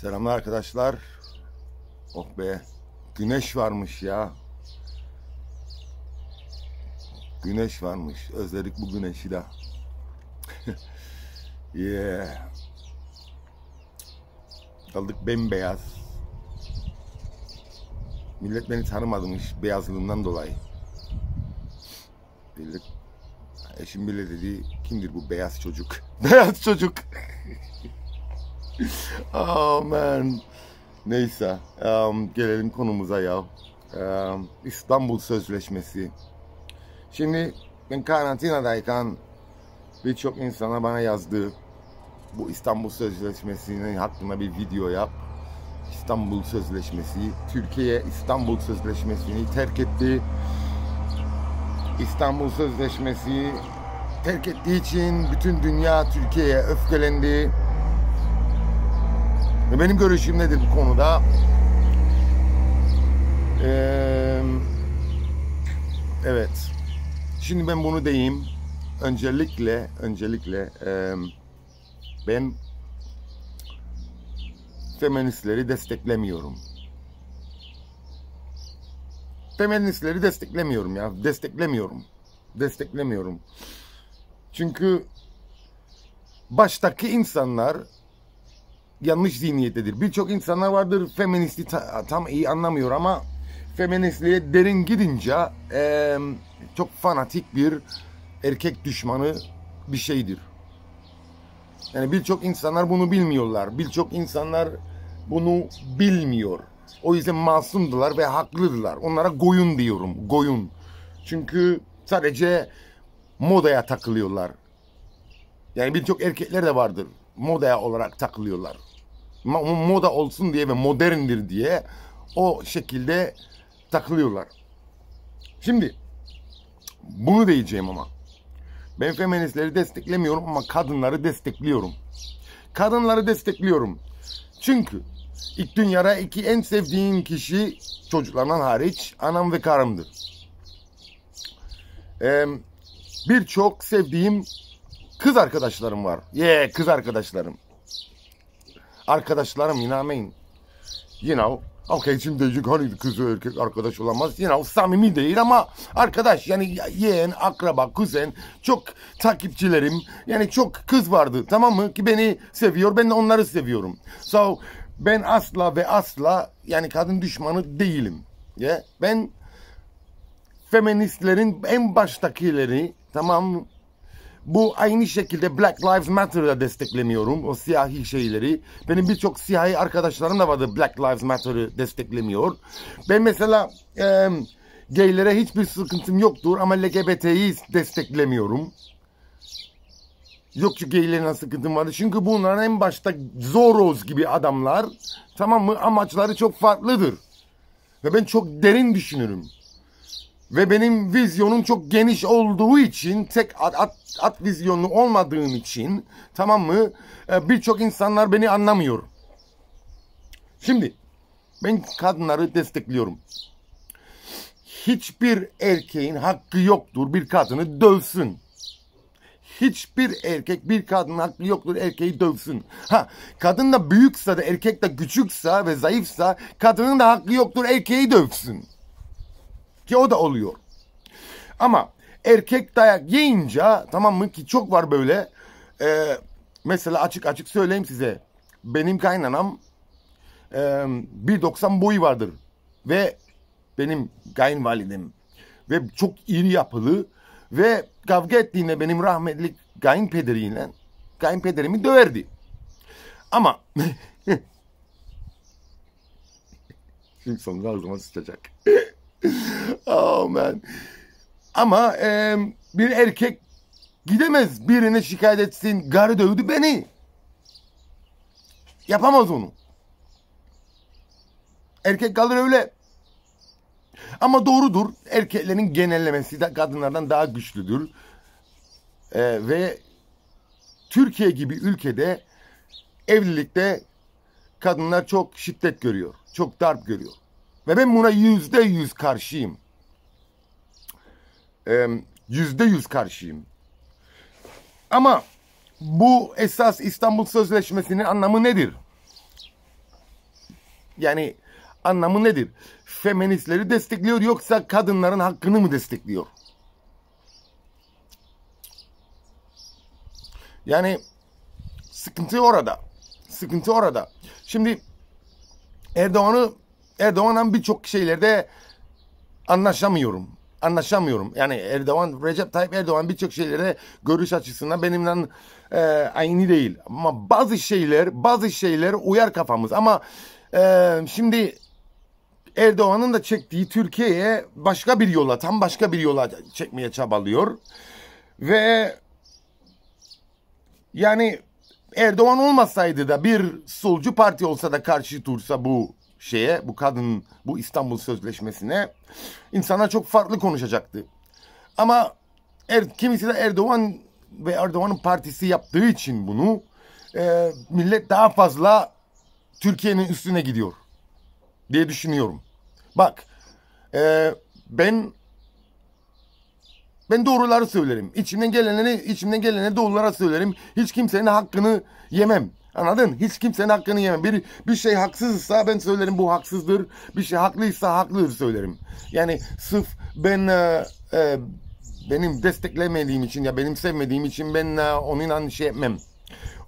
Selamlar arkadaşlar. Oh be. Güneş varmış ya. Güneş varmış. Özledik bu güneşi de. yeah. Kaldık bembeyaz. Millet beni tanımadımış beyazlığından dolayı. Millet, eşim bile dedi kimdir bu beyaz çocuk? Beyaz çocuk oh man. Neyse. Um, gelelim konumuza ya. Um, İstanbul Sözleşmesi. Şimdi ben karantinadayken birçok insana bana yazdı. Bu İstanbul Sözleşmesi'nin hakkında bir video yap. İstanbul Sözleşmesi. Türkiye İstanbul Sözleşmesi'ni terk etti. İstanbul Sözleşmesi terk ettiği için bütün dünya Türkiye'ye öfkelendi e, benim görüşüm nedir bu konuda? Ee, evet. Şimdi ben bunu deyim. Öncelikle, öncelikle e, ben feministleri desteklemiyorum. Feministleri desteklemiyorum ya. Desteklemiyorum. Desteklemiyorum. Çünkü baştaki insanlar yanlış zihniyettedir. Birçok insanlar vardır feministi ta, tam iyi anlamıyor ama feministliğe derin gidince e, çok fanatik bir erkek düşmanı bir şeydir. Yani birçok insanlar bunu bilmiyorlar. Birçok insanlar bunu bilmiyor. O yüzden masumdular ve haklıdılar. Onlara goyun diyorum. Goyun. Çünkü sadece modaya takılıyorlar. Yani birçok erkekler de vardır moda olarak takılıyorlar. Moda olsun diye ve moderndir diye o şekilde takılıyorlar. Şimdi bunu diyeceğim ama. Ben feministleri desteklemiyorum ama kadınları destekliyorum. Kadınları destekliyorum. Çünkü ilk dünyada iki en sevdiğim kişi çocuklarından hariç anam ve karımdır. Ee, Birçok sevdiğim Kız arkadaşlarım var. Ye yeah, kız arkadaşlarım. Arkadaşlarım inanmayın. You know. Okay şimdi diyecek hani kız erkek arkadaş olamaz. You know samimi değil ama arkadaş yani yeğen, akraba, kuzen çok takipçilerim. Yani çok kız vardı tamam mı? Ki beni seviyor ben de onları seviyorum. So ben asla ve asla yani kadın düşmanı değilim. Yeah? Ben feministlerin en baştakileri tamam mı? Bu aynı şekilde Black Lives Matter'da desteklemiyorum. O siyahi şeyleri. Benim birçok siyahi arkadaşlarım da vardı Black Lives Matter'ı desteklemiyor. Ben mesela e, geylere hiçbir sıkıntım yoktur ama LGBT'yi desteklemiyorum. Yok ki geylerin sıkıntım vardı. Çünkü bunların en başta Zoroz gibi adamlar tamam mı amaçları çok farklıdır. Ve ben çok derin düşünürüm. Ve benim vizyonum çok geniş olduğu için tek at, at, at vizyonlu olmadığım için tamam mı e, birçok insanlar beni anlamıyor. Şimdi ben kadınları destekliyorum. Hiçbir erkeğin hakkı yoktur bir kadını dövsün. Hiçbir erkek bir kadının hakkı yoktur erkeği dövsün. Ha kadın da büyükse de erkek de küçükse ve zayıfsa kadının da hakkı yoktur erkeği dövsün. Ki o da oluyor. Ama erkek dayak yiyince tamam mı ki çok var böyle. E, mesela açık açık söyleyeyim size. Benim kaynanam e, 1.90 boyu vardır. Ve benim kayınvalidim ve çok iri yapılı ve kavga ettiğinde benim rahmetli kayınpederiyle kayınpederimi döverdi. Ama şimdi sonunda ağzıma sıçacak. Oh man. Ama e, bir erkek gidemez birine şikayet etsin. Garı dövdü beni. Yapamaz onu. Erkek kalır öyle. Ama doğrudur. Erkeklerin genellemesi de kadınlardan daha güçlüdür. Ee, ve Türkiye gibi ülkede evlilikte kadınlar çok şiddet görüyor. Çok darp görüyor. Ve ben buna yüzde yüz karşıyım yüzde yüz karşıyım. Ama bu esas İstanbul Sözleşmesi'nin anlamı nedir? Yani anlamı nedir? Feministleri destekliyor yoksa kadınların hakkını mı destekliyor? Yani sıkıntı orada. Sıkıntı orada. Şimdi Erdoğan'ı Erdoğan'la birçok şeylerde anlaşamıyorum anlaşamıyorum. Yani Erdoğan, Recep Tayyip Erdoğan birçok şeylere görüş açısından benimle e, aynı değil. Ama bazı şeyler, bazı şeyler uyar kafamız. Ama e, şimdi Erdoğan'ın da çektiği Türkiye'ye başka bir yola, tam başka bir yola çekmeye çabalıyor. Ve yani Erdoğan olmasaydı da bir solcu parti olsa da karşı dursa bu şeye bu kadın bu İstanbul Sözleşmesi'ne insana çok farklı konuşacaktı. Ama er, kimisi de Erdoğan ve Erdoğan'ın partisi yaptığı için bunu e, millet daha fazla Türkiye'nin üstüne gidiyor diye düşünüyorum. Bak e, ben ben doğruları söylerim. İçimden geleni, içimden geleni doğrulara söylerim. Hiç kimsenin hakkını yemem. Anladın? Hiç kimsenin hakkını yemem. Bir, bir şey haksızsa ben söylerim bu haksızdır. Bir şey haklıysa haklıdır söylerim. Yani sırf ben e, e, benim desteklemediğim için ya benim sevmediğim için ben e, onunla şey etmem.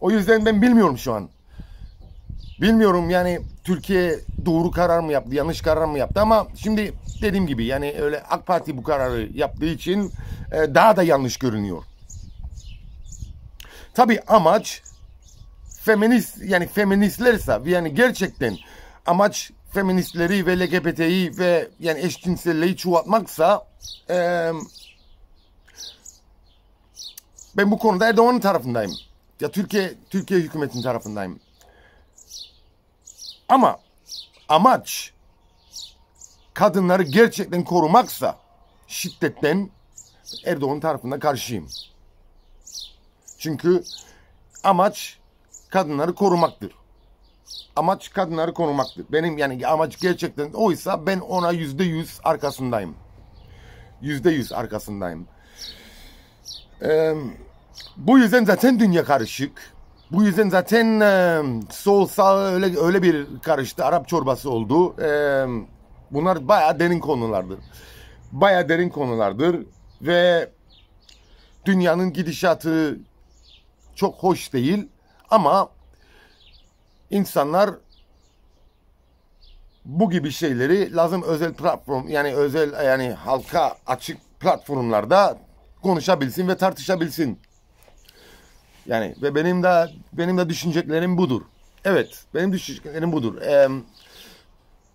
O yüzden ben bilmiyorum şu an. Bilmiyorum yani Türkiye doğru karar mı yaptı, yanlış karar mı yaptı ama şimdi dediğim gibi yani öyle AK Parti bu kararı yaptığı için e, daha da yanlış görünüyor. Tabi amaç feminist yani feministlerse yani gerçekten amaç feministleri ve LGBT'yi ve yani eşcinselliği çoğaltmaksa e, ben bu konuda Erdoğan'ın tarafındayım. Ya Türkiye Türkiye hükümetinin tarafındayım. Ama amaç kadınları gerçekten korumaksa şiddetten Erdoğan tarafında karşıyım. Çünkü amaç kadınları korumaktır. Amaç kadınları korumaktır. Benim yani amaç gerçekten oysa ben ona yüzde yüz arkasındayım. Yüzde yüz arkasındayım. Ee, bu yüzden zaten dünya karışık. Bu yüzden zaten e, sol sağ öyle, öyle bir karıştı. Arap çorbası oldu. E, bunlar baya derin konulardır. Baya derin konulardır. Ve dünyanın gidişatı çok hoş değil. Ama insanlar bu gibi şeyleri lazım özel platform yani özel yani halka açık platformlarda konuşabilsin ve tartışabilsin. Yani ve benim de benim de düşüneceklerim budur. Evet, benim düşüneceklerim budur. Ee,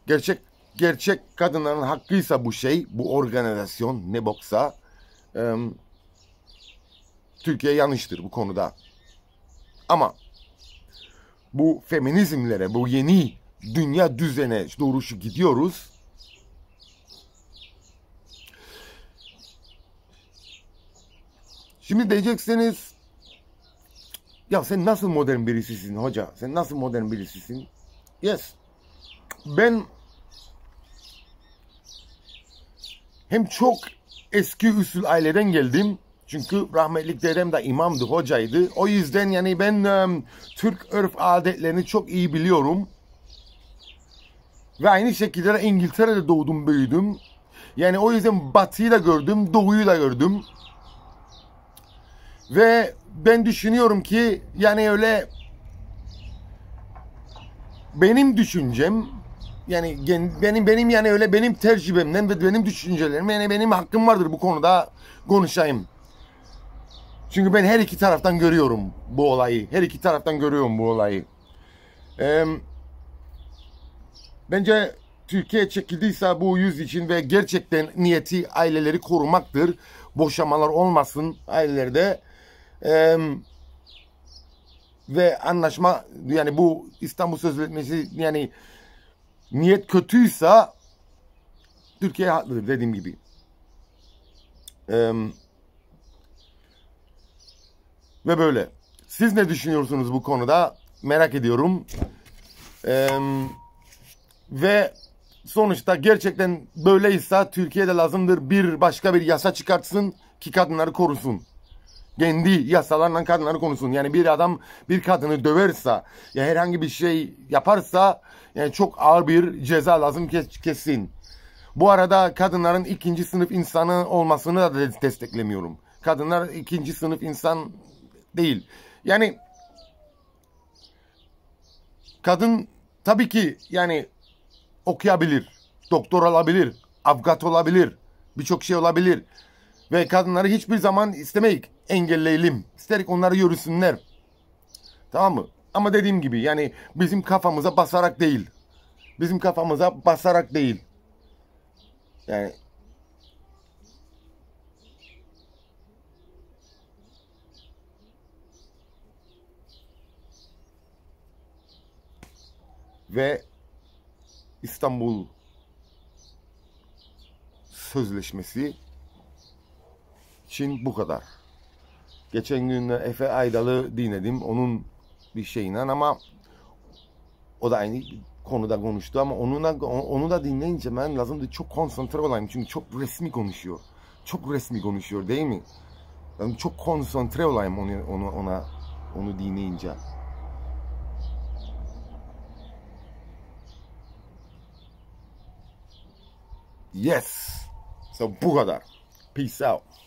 gerçek gerçek kadınların hakkıysa bu şey, bu organizasyon ne boksa e, Türkiye yanlıştır bu konuda. Ama bu feminizmlere, bu yeni dünya düzene doğru gidiyoruz. Şimdi diyeceksiniz ya sen nasıl modern birisisin hoca? Sen nasıl modern birisisin? Yes. Ben hem çok eski usul aileden geldim çünkü rahmetlik dedem de imamdı, hocaydı. O yüzden yani ben e, Türk örf adetlerini çok iyi biliyorum. Ve aynı şekilde de İngiltere'de doğdum, büyüdüm. Yani o yüzden batıyı da gördüm, doğuyu da gördüm. Ve ben düşünüyorum ki yani öyle benim düşüncem yani benim benim yani öyle benim tecrübemden ve benim düşüncelerim yani benim hakkım vardır bu konuda konuşayım. Çünkü ben her iki taraftan görüyorum bu olayı. Her iki taraftan görüyorum bu olayı. Ee, bence Türkiye çekildiyse bu yüz için ve gerçekten niyeti aileleri korumaktır. Boşamalar olmasın ailelerde. Ee, ve anlaşma yani bu İstanbul Sözleşmesi yani niyet kötüyse Türkiye haklıdır dediğim gibi. Ee, ve böyle. Siz ne düşünüyorsunuz bu konuda? Merak ediyorum. Ee, ve sonuçta gerçekten böyleyse Türkiye'de lazımdır bir başka bir yasa çıkartsın ki kadınları korusun. Kendi yasalarla kadınları korusun. Yani bir adam bir kadını döverse ya herhangi bir şey yaparsa yani çok ağır bir ceza lazım kesin. Bu arada kadınların ikinci sınıf insanı olmasını da desteklemiyorum. Kadınlar ikinci sınıf insan değil. Yani kadın tabii ki yani okuyabilir, doktor olabilir, avukat olabilir, birçok şey olabilir. Ve kadınları hiçbir zaman istemeyik, engelleyelim. İsterik onları yürüsünler. Tamam mı? Ama dediğim gibi yani bizim kafamıza basarak değil. Bizim kafamıza basarak değil. Yani ve İstanbul Sözleşmesi için bu kadar. Geçen gün Efe Aydal'ı dinledim. Onun bir şeyinden ama o da aynı konuda konuştu ama onunla, onu da dinleyince ben lazımdı çok konsantre olayım. Çünkü çok resmi konuşuyor. Çok resmi konuşuyor değil mi? Yani çok konsantre olayım onu, onu, ona, onu dinleyince. Yes. So, Bugadar. Peace out.